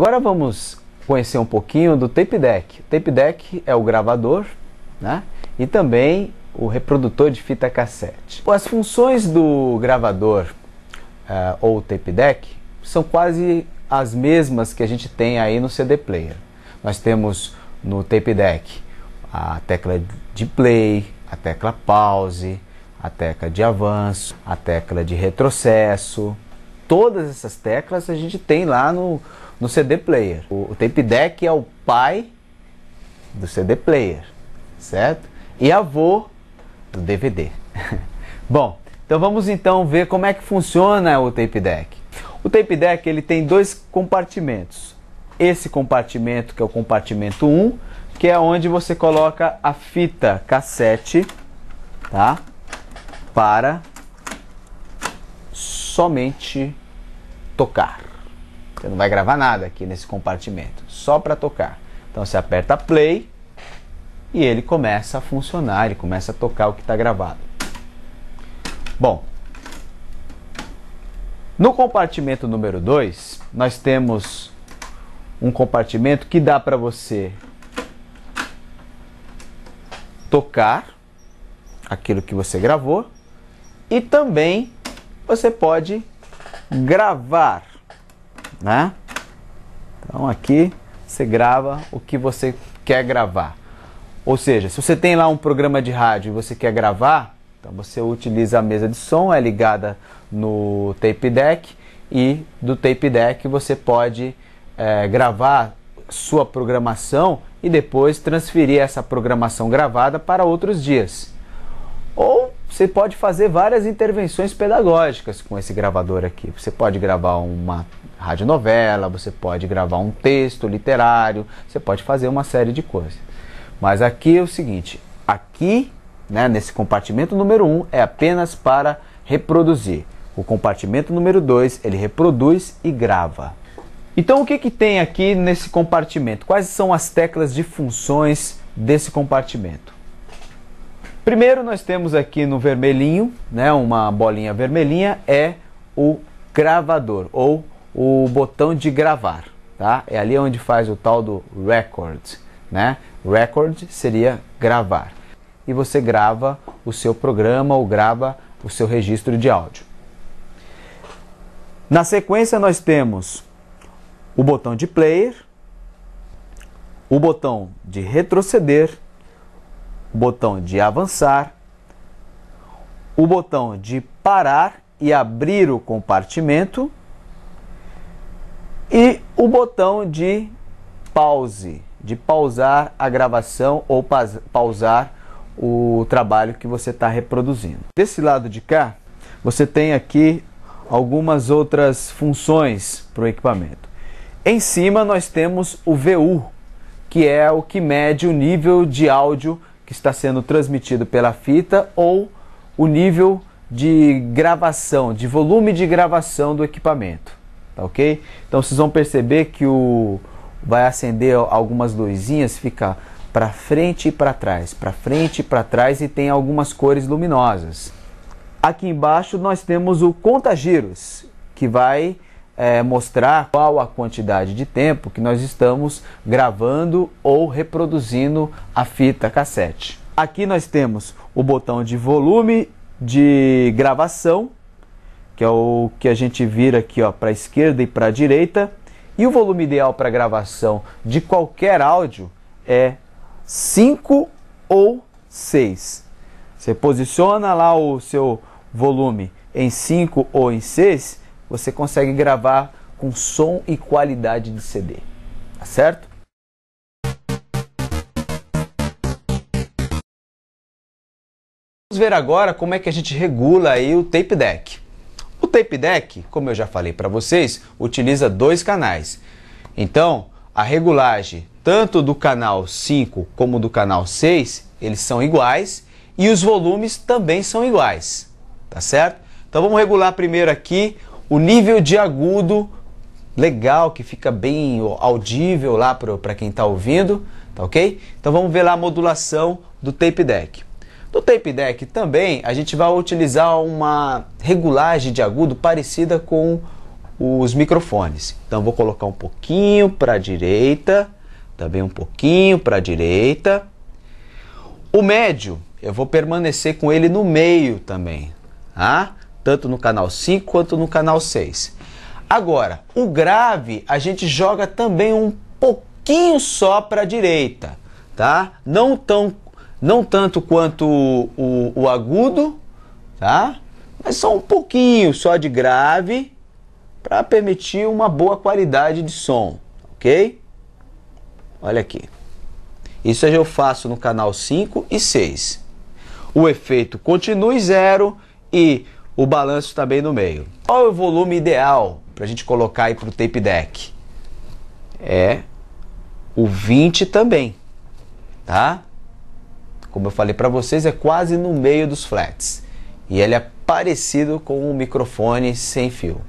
Agora vamos conhecer um pouquinho do tape deck. O tape deck é o gravador né? e também o reprodutor de fita cassete. As funções do gravador uh, ou tape deck são quase as mesmas que a gente tem aí no CD player. Nós temos no tape deck a tecla de play, a tecla pause, a tecla de avanço, a tecla de retrocesso, todas essas teclas a gente tem lá no, no CD player. O, o tape deck é o pai do CD player, certo? E avô do DVD. Bom, então vamos então ver como é que funciona o tape deck. O tape deck ele tem dois compartimentos. Esse compartimento que é o compartimento 1, que é onde você coloca a fita cassete, tá? Para somente tocar. Você não vai gravar nada aqui nesse compartimento, só para tocar. Então você aperta play e ele começa a funcionar, ele começa a tocar o que está gravado. Bom, no compartimento número 2, nós temos um compartimento que dá para você tocar aquilo que você gravou e também você pode gravar, né? Então aqui você grava o que você quer gravar. Ou seja, se você tem lá um programa de rádio e você quer gravar, então você utiliza a mesa de som, é ligada no tape deck e do tape deck você pode é, gravar sua programação e depois transferir essa programação gravada para outros dias. Ou você pode fazer várias intervenções pedagógicas com esse gravador aqui. Você pode gravar uma radionovela, você pode gravar um texto literário, você pode fazer uma série de coisas. Mas aqui é o seguinte, aqui, né, nesse compartimento número 1 um, é apenas para reproduzir. O compartimento número 2, ele reproduz e grava. Então o que, que tem aqui nesse compartimento? Quais são as teclas de funções desse compartimento? Primeiro nós temos aqui no vermelhinho, né, uma bolinha vermelhinha, é o gravador ou o botão de gravar, tá? É ali onde faz o tal do record, né? Record seria gravar. E você grava o seu programa ou grava o seu registro de áudio. Na sequência nós temos o botão de player, o botão de retroceder o botão de avançar, o botão de parar e abrir o compartimento e o botão de pause, de pausar a gravação ou pausar o trabalho que você está reproduzindo. Desse lado de cá, você tem aqui algumas outras funções para o equipamento. Em cima nós temos o VU, que é o que mede o nível de áudio que está sendo transmitido pela fita ou o nível de gravação, de volume de gravação do equipamento, tá ok? Então vocês vão perceber que o vai acender algumas luzinhas, fica para frente e para trás, para frente e para trás e tem algumas cores luminosas. Aqui embaixo nós temos o contagiros, que vai é, mostrar qual a quantidade de tempo que nós estamos gravando ou reproduzindo a fita cassete. Aqui nós temos o botão de volume de gravação, que é o que a gente vira aqui para a esquerda e para a direita. E o volume ideal para gravação de qualquer áudio é 5 ou 6. Você posiciona lá o seu volume em 5 ou em 6 você consegue gravar com som e qualidade de CD, tá certo? Vamos ver agora como é que a gente regula aí o tape deck. O tape deck, como eu já falei para vocês, utiliza dois canais. Então, a regulagem tanto do canal 5 como do canal 6, eles são iguais e os volumes também são iguais, tá certo? Então vamos regular primeiro aqui o nível de agudo legal, que fica bem audível lá para quem está ouvindo, tá ok? Então vamos ver lá a modulação do tape deck. No tape deck também a gente vai utilizar uma regulagem de agudo parecida com os microfones. Então vou colocar um pouquinho para a direita, também um pouquinho para a direita. O médio, eu vou permanecer com ele no meio também, tá? Ah? tanto no canal 5 quanto no canal 6. Agora, o grave a gente joga também um pouquinho só para a direita, tá? Não tão não tanto quanto o, o, o agudo, tá? Mas só um pouquinho só de grave para permitir uma boa qualidade de som, ok? Olha aqui. Isso eu faço no canal 5 e 6. O efeito continue zero e o balanço também tá no meio. Qual é o volume ideal para a gente colocar aí para o tape deck? É o 20 também, tá? Como eu falei para vocês, é quase no meio dos flats. E ele é parecido com um microfone sem fio.